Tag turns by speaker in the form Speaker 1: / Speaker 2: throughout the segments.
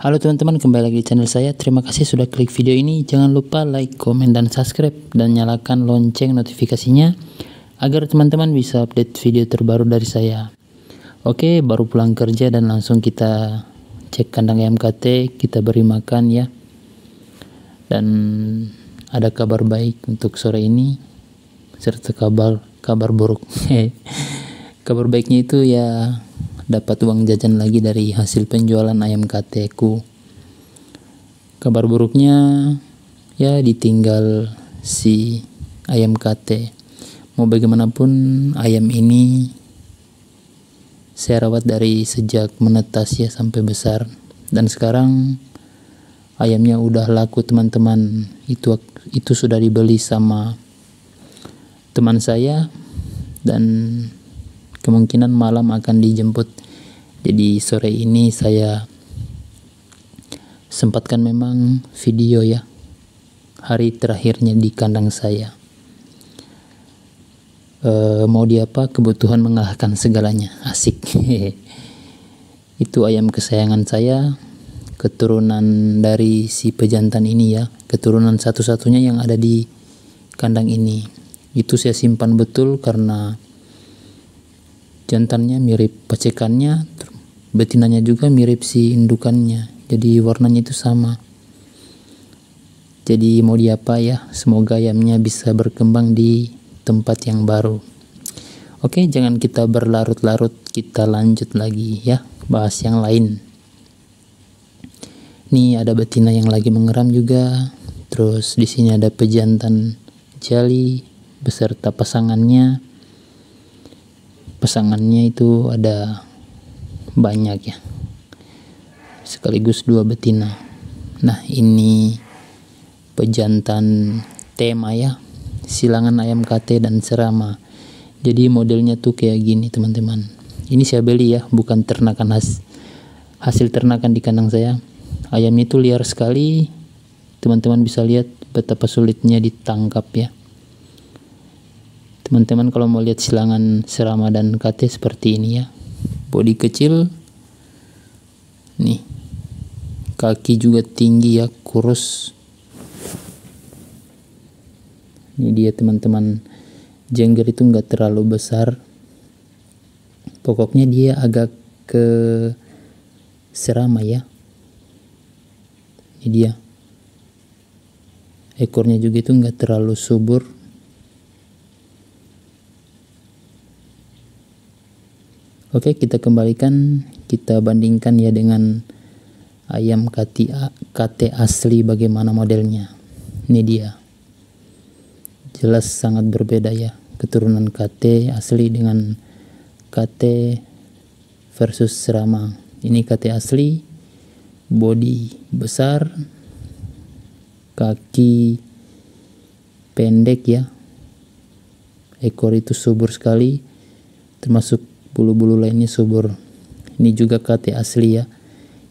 Speaker 1: Halo teman-teman, kembali lagi di channel saya. Terima kasih sudah klik video ini. Jangan lupa like, komen, dan subscribe. Dan nyalakan lonceng notifikasinya agar teman-teman bisa update video terbaru dari saya. Oke, baru pulang kerja dan langsung kita cek kandang ayam kate Kita beri makan ya. Dan ada kabar baik untuk sore ini. Serta kabar kabar buruk. kabar baiknya itu ya dapat uang jajan lagi dari hasil penjualan ayam kateku. Kabar buruknya, ya ditinggal si ayam kate. Mau bagaimanapun ayam ini saya rawat dari sejak menetas ya sampai besar. Dan sekarang ayamnya udah laku teman-teman. Itu itu sudah dibeli sama teman saya dan kemungkinan malam akan dijemput jadi sore ini saya sempatkan memang video ya hari terakhirnya di kandang saya. E, mau diapa kebutuhan mengalahkan segalanya asik itu ayam kesayangan saya keturunan dari si pejantan ini ya keturunan satu-satunya yang ada di kandang ini itu saya simpan betul karena jantannya mirip pacekannya betinanya juga mirip si indukannya jadi warnanya itu sama jadi mau diapa ya semoga ayamnya bisa berkembang di tempat yang baru oke jangan kita berlarut-larut kita lanjut lagi ya bahas yang lain nih ada betina yang lagi mengeram juga terus di sini ada pejantan jali beserta pasangannya pasangannya itu ada banyak ya sekaligus dua betina nah ini pejantan tema ya silangan ayam kate dan serama jadi modelnya tuh kayak gini teman-teman ini saya beli ya bukan ternakan has hasil ternakan di kandang saya ayamnya itu liar sekali teman-teman bisa lihat betapa sulitnya ditangkap ya teman-teman kalau mau lihat silangan serama dan kate seperti ini ya body kecil nih kaki juga tinggi ya kurus ini dia teman-teman jengger itu enggak terlalu besar pokoknya dia agak ke serama ya ini dia ekornya juga itu enggak terlalu subur Oke, kita kembalikan, kita bandingkan ya dengan ayam KT, KT asli bagaimana modelnya. Ini dia. Jelas sangat berbeda ya, keturunan KT asli dengan KT versus serama. Ini KT asli, body besar, kaki pendek ya. Ekor itu subur sekali, termasuk bulu-bulu lainnya subur ini juga kate asli ya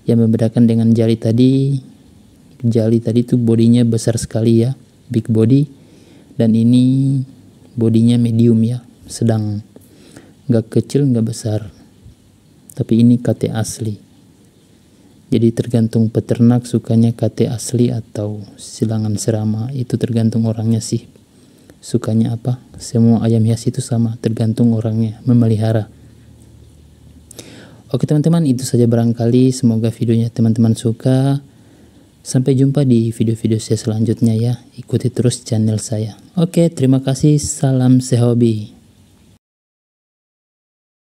Speaker 1: yang membedakan dengan jali tadi jali tadi tuh bodinya besar sekali ya big body dan ini bodinya medium ya sedang nggak kecil nggak besar tapi ini kate asli jadi tergantung peternak sukanya kate asli atau silangan serama itu tergantung orangnya sih sukanya apa semua ayam hias itu sama tergantung orangnya memelihara Oke teman-teman itu saja barangkali semoga videonya teman-teman suka. Sampai jumpa di video-video saya selanjutnya ya. Ikuti terus channel saya. Oke, terima kasih. Salam sehobi.